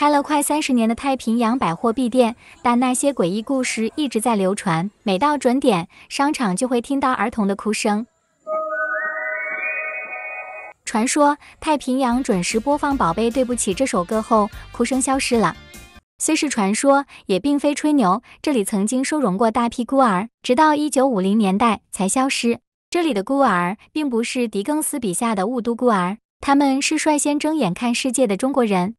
开了快三十年的太平洋百货闭店，但那些诡异故事一直在流传。每到准点，商场就会听到儿童的哭声。传说太平洋准时播放《宝贝对不起》这首歌后，哭声消失了。虽是传说，也并非吹牛。这里曾经收容过大批孤儿，直到1950年代才消失。这里的孤儿并不是狄更斯笔下的雾都孤儿，他们是率先睁眼看世界的中国人。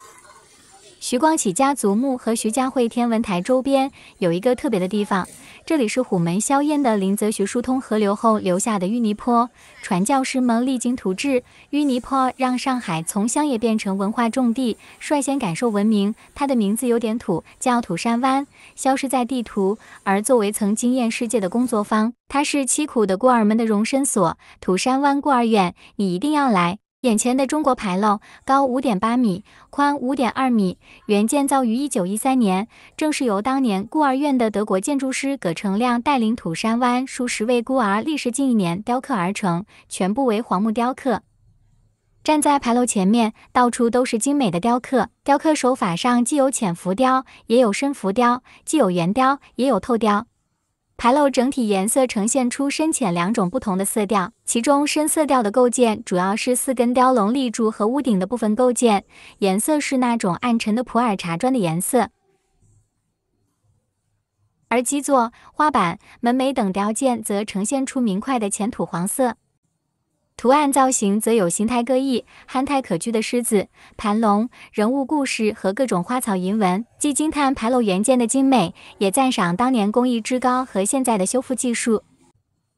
徐光启家族墓和徐家汇天文台周边有一个特别的地方，这里是虎门销烟的林则徐疏通河流后留下的淤泥坡。传教士们励精图治，淤泥坡让上海从乡野变成文化重地，率先感受文明。它的名字有点土，叫土山湾，消失在地图。而作为曾惊艳世界的工作坊，它是凄苦的孤儿们的容身所——土山湾孤儿院，你一定要来。眼前的中国牌楼高五点八米，宽五点二米，原建造于一九一三年，正是由当年孤儿院的德国建筑师葛成亮带领土山湾数十位孤儿，历时近一年雕刻而成，全部为黄木雕刻。站在牌楼前面，到处都是精美的雕刻，雕刻手法上既有浅浮雕，也有深浮雕，既有圆雕，也有透雕。牌楼整体颜色呈现出深浅两种不同的色调，其中深色调的构件主要是四根雕龙立柱和屋顶的部分构件，颜色是那种暗沉的普洱茶砖的颜色，而基座、花板、门楣等雕件则呈现出明快的浅土黄色。图案造型则有形态各异、憨态可掬的狮子、盘龙、人物故事和各种花草银纹，既惊叹牌楼原件的精美，也赞赏当年工艺之高和现在的修复技术。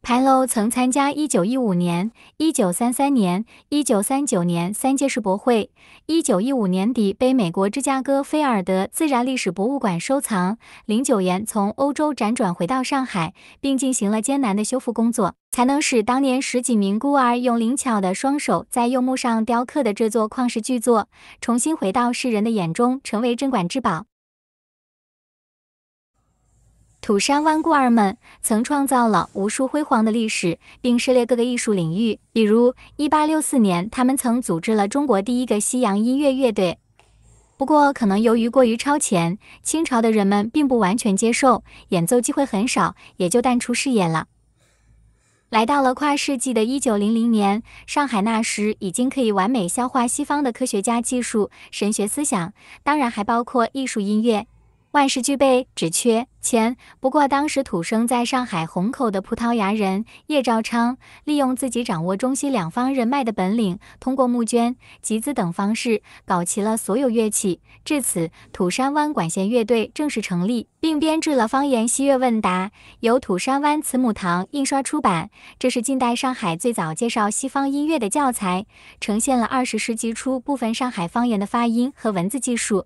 牌楼曾参加1915年、1933年、1939年三届世博会。1915年底被美国芝加哥菲尔德自然历史博物馆收藏。零九年从欧洲辗转回到上海，并进行了艰难的修复工作，才能使当年十几名孤儿用灵巧的双手在柚木上雕刻的这座旷世巨作，重新回到世人的眼中，成为镇馆之宝。土山湾孤儿们曾创造了无数辉煌的历史，并涉猎各个艺术领域，比如1864年，他们曾组织了中国第一个西洋音乐乐队。不过，可能由于过于超前，清朝的人们并不完全接受，演奏机会很少，也就淡出视野了。来到了跨世纪的一九零零年，上海那时已经可以完美消化西方的科学家、技术、神学思想，当然还包括艺术音乐。万事俱备，只缺钱。不过当时土生在上海虹口的葡萄牙人叶兆昌，利用自己掌握中西两方人脉的本领，通过募捐、集资等方式，搞齐了所有乐器。至此，土山湾管弦乐队正式成立，并编制了《方言西乐问答》，由土山湾慈母堂印刷出版。这是近代上海最早介绍西方音乐的教材，呈现了二十世纪初部分上海方言的发音和文字技术。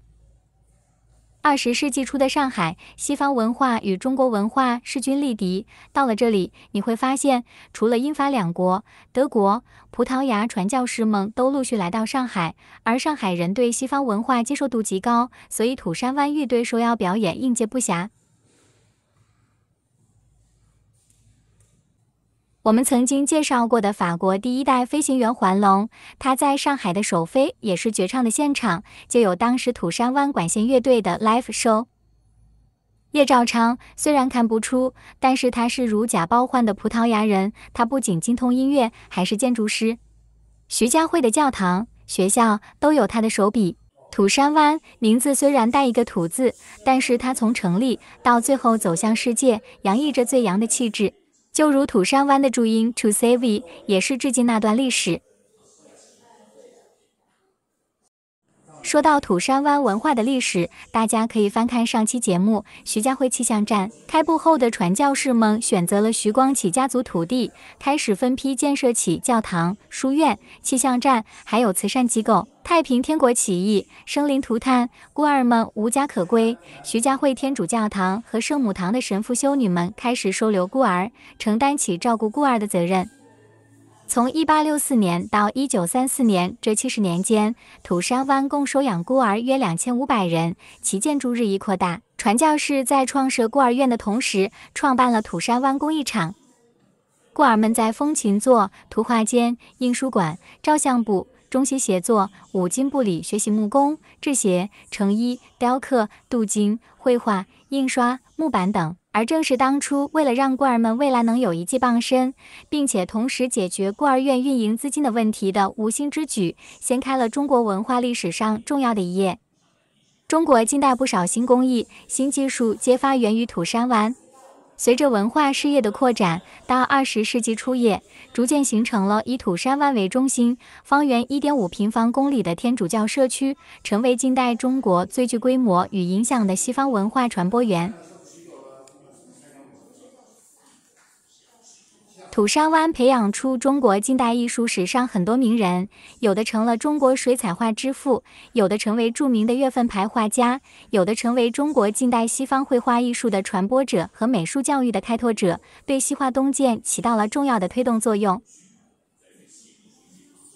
二十世纪初的上海，西方文化与中国文化势均力敌。到了这里，你会发现，除了英法两国，德国、葡萄牙传教士们都陆续来到上海，而上海人对西方文化接受度极高，所以土山湾乐队受邀表演应接不暇。我们曾经介绍过的法国第一代飞行员环龙，他在上海的首飞也是绝唱的现场，就有当时土山湾管弦乐队的 live show。叶兆昌虽然看不出，但是他是如假包换的葡萄牙人，他不仅精通音乐，还是建筑师。徐家汇的教堂、学校都有他的手笔。土山湾名字虽然带一个“土”字，但是他从成立到最后走向世界，洋溢着最洋的气质。就如土山湾的注音 “to save” 也是致敬那段历史。说到土山湾文化的历史，大家可以翻看上期节目《徐家汇气象站》。开埠后的传教士们选择了徐光启家族土地，开始分批建设起教堂、书院、气象站，还有慈善机构。太平天国起义，生灵涂炭，孤儿们无家可归。徐家汇天主教堂和圣母堂的神父、修女们开始收留孤儿，承担起照顾孤儿的责任。从一八六四年到一九三四年这七十年间，土山湾共收养孤儿约两千五百人，其建筑日益扩大。传教士在创设孤儿院的同时，创办了土山湾工艺厂。孤儿们在风琴座、图画间、印书馆、照相部。中西协作，五金部里学习木工、制鞋、成衣、雕刻、镀金、绘画、印刷、木板等。而正是当初为了让孤儿们未来能有一技傍身，并且同时解决孤儿院运营资金的问题的无心之举，掀开了中国文化历史上重要的一页。中国近代不少新工艺、新技术皆发源于土山湾。随着文化事业的扩展，到二十世纪初叶，逐渐形成了以土山湾为中心、方圆一点五平方公里的天主教社区，成为近代中国最具规模与影响的西方文化传播源。土山湾培养出中国近代艺术史上很多名人，有的成了中国水彩画之父，有的成为著名的月份牌画家，有的成为中国近代西方绘画艺术的传播者和美术教育的开拓者，对西化东渐起到了重要的推动作用。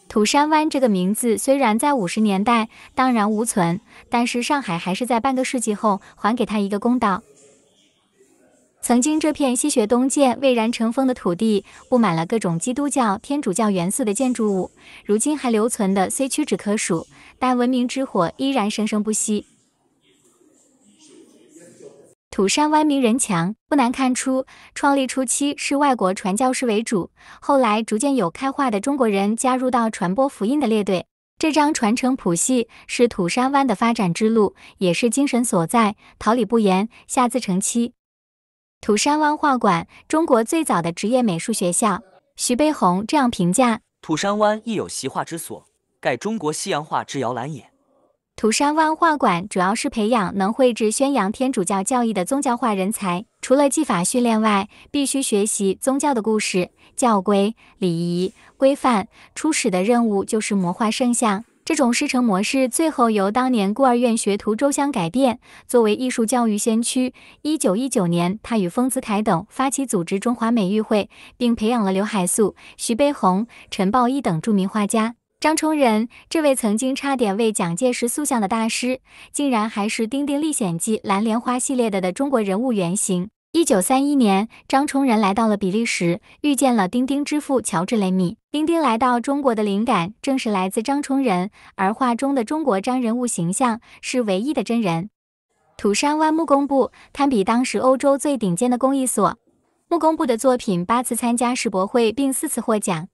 土山湾这个名字虽然在五十年代荡然无存，但是上海还是在半个世纪后还给他一个公道。曾经这片西学东渐蔚然成风的土地，布满了各种基督教、天主教元素的建筑物。如今还留存的虽屈指可数，但文明之火依然生生不息。土山湾名人墙不难看出，创立初期是外国传教士为主，后来逐渐有开化的中国人加入到传播福音的列队。这张传承谱系是土山湾的发展之路，也是精神所在。桃李不言，下自成蹊。土山湾画馆，中国最早的职业美术学校。徐悲鸿这样评价：“土山湾亦有习画之所，盖中国西洋画之摇篮也。”土山湾画馆主要是培养能绘制宣扬天主教教义的宗教画人才。除了技法训练外，必须学习宗教的故事、教规、礼仪、规范。初始的任务就是魔化圣像。这种师承模式最后由当年孤儿院学徒周湘改变。作为艺术教育先驱，一九一九年，他与丰子恺等发起组织中华美育会，并培养了刘海粟、徐悲鸿、陈抱一等著名画家。张充仁，这位曾经差点为蒋介石塑像的大师，竟然还是《丁丁历险记》蓝莲花系列的的中国人物原型。一九三一年，张崇仁来到了比利时，遇见了丁丁之父乔治·雷米。丁丁来到中国的灵感正是来自张崇仁，而画中的中国张人物形象是唯一的真人。土山湾木工部堪比当时欧洲最顶尖的工艺所，木工部的作品八次参加世博会，并四次获奖。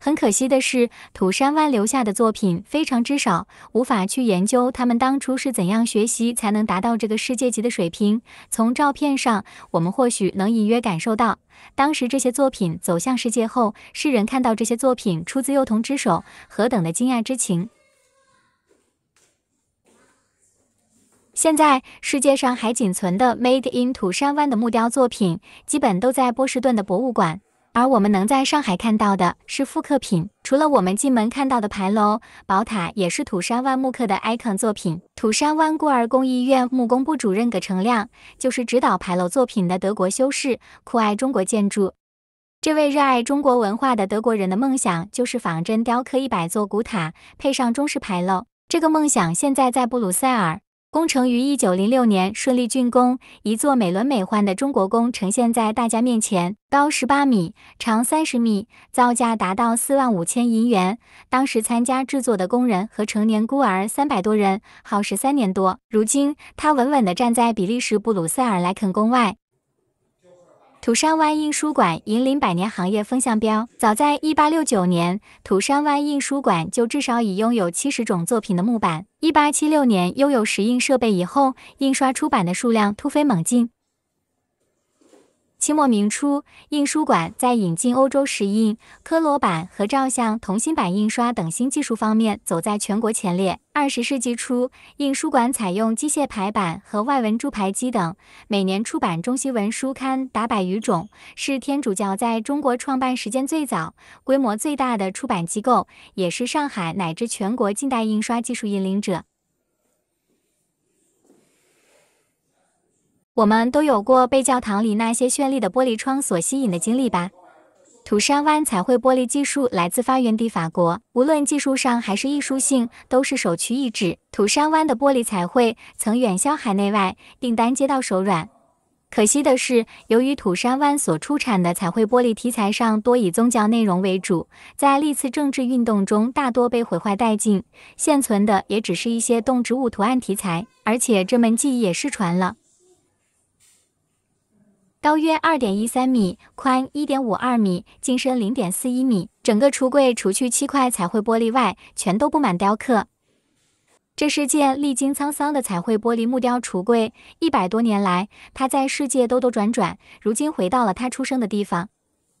很可惜的是，土山湾留下的作品非常之少，无法去研究他们当初是怎样学习才能达到这个世界级的水平。从照片上，我们或许能隐约感受到，当时这些作品走向世界后，世人看到这些作品出自幼童之手，何等的惊讶之情！现在世界上还仅存的 Made in 土山湾的木雕作品，基本都在波士顿的博物馆。而我们能在上海看到的是复刻品，除了我们进门看到的牌楼，宝塔也是土山湾木刻的 icon 作品。土山湾孤儿工艺院木工部主任葛成亮就是指导牌楼作品的德国修士，酷爱中国建筑。这位热爱中国文化的德国人的梦想就是仿真雕刻一百座古塔，配上中式牌楼。这个梦想现在在布鲁塞尔。工程于一九零六年顺利竣工，一座美轮美奂的中国宫呈现在大家面前。高十八米，长三十米，造价达到四万五千银元。当时参加制作的工人和成年孤儿三百多人，耗时三年多。如今，它稳稳地站在比利时布鲁塞尔莱肯宫外。土山湾印书馆引领百年行业风向标。早在一八六九年，土山湾印书馆就至少已拥有七十种作品的木板。一八七六年拥有石印设备以后，印刷出版的数量突飞猛进。清末明初，印书馆在引进欧洲石印、科罗版和照相同心版印刷等新技术方面走在全国前列。二十世纪初，印书馆采用机械排版和外文铸排机等，每年出版中西文书刊达百余种，是天主教在中国创办时间最早、规模最大的出版机构，也是上海乃至全国近代印刷技术引领者。我们都有过被教堂里那些绚丽的玻璃窗所吸引的经历吧？土山湾彩绘玻璃技术来自发源地法国，无论技术上还是艺术性，都是首屈一指。土山湾的玻璃彩绘曾远销海内外，订单接到手软。可惜的是，由于土山湾所出产的彩绘玻璃题材上多以宗教内容为主，在历次政治运动中大多被毁坏殆尽，现存的也只是一些动植物图案题材，而且这门技艺也失传了。高约二点一三米，宽一点五二米，净深零点四一米。整个橱柜除去七块彩绘玻璃外，全都布满雕刻。这是件历经沧桑的彩绘玻璃木雕橱柜，一百多年来，它在世界兜兜转转，如今回到了它出生的地方。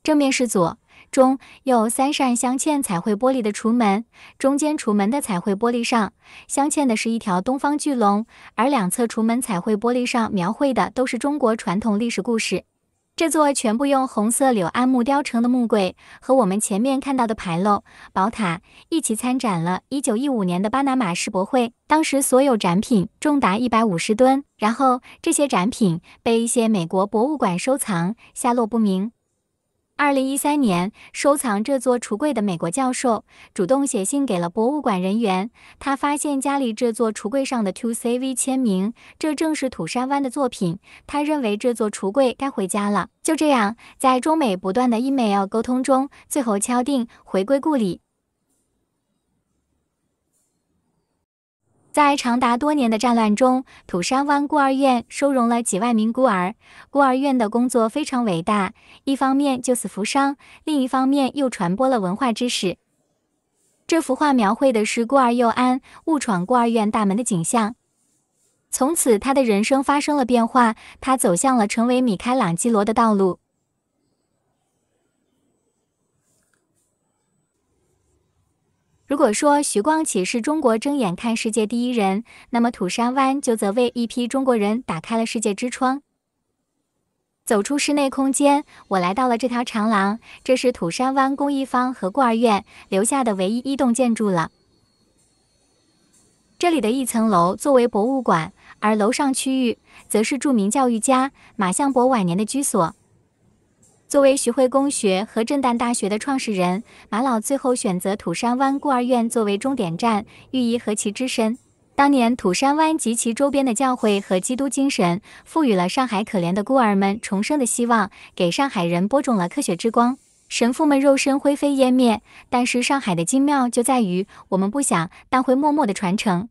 正面是左。中有三扇镶嵌彩绘玻璃的橱门，中间橱门的彩绘玻璃上镶嵌的是一条东方巨龙，而两侧橱门彩绘玻璃上描绘的都是中国传统历史故事。这座全部用红色柳桉木雕成的木柜，和我们前面看到的牌楼、宝塔一起参展了1915年的巴拿马世博会。当时所有展品重达150吨，然后这些展品被一些美国博物馆收藏，下落不明。二零一三年，收藏这座橱柜的美国教授主动写信给了博物馆人员。他发现家里这座橱柜上的 “Two CV” 签名，这正是土山湾的作品。他认为这座橱柜该回家了。就这样，在中美不断的 email 沟通中，最后敲定回归故里。在长达多年的战乱中，土山湾孤儿院收容了几万名孤儿。孤儿院的工作非常伟大，一方面救死扶伤，另一方面又传播了文化知识。这幅画描绘的是孤儿佑安误闯孤儿院大门的景象。从此，他的人生发生了变化，他走向了成为米开朗基罗的道路。如果说徐光启是中国睁眼看世界第一人，那么土山湾就则为一批中国人打开了世界之窗。走出室内空间，我来到了这条长廊，这是土山湾公益坊和孤儿院留下的唯一一栋建筑了。这里的一层楼作为博物馆，而楼上区域则是著名教育家马相伯晚年的居所。作为徐汇公学和震旦大学的创始人，马老最后选择土山湾孤儿院作为终点站，寓意何其之深。当年土山湾及其周边的教会和基督精神，赋予了上海可怜的孤儿们重生的希望，给上海人播种了科学之光。神父们肉身灰飞烟灭，但是上海的精妙就在于，我们不想，但会默默的传承。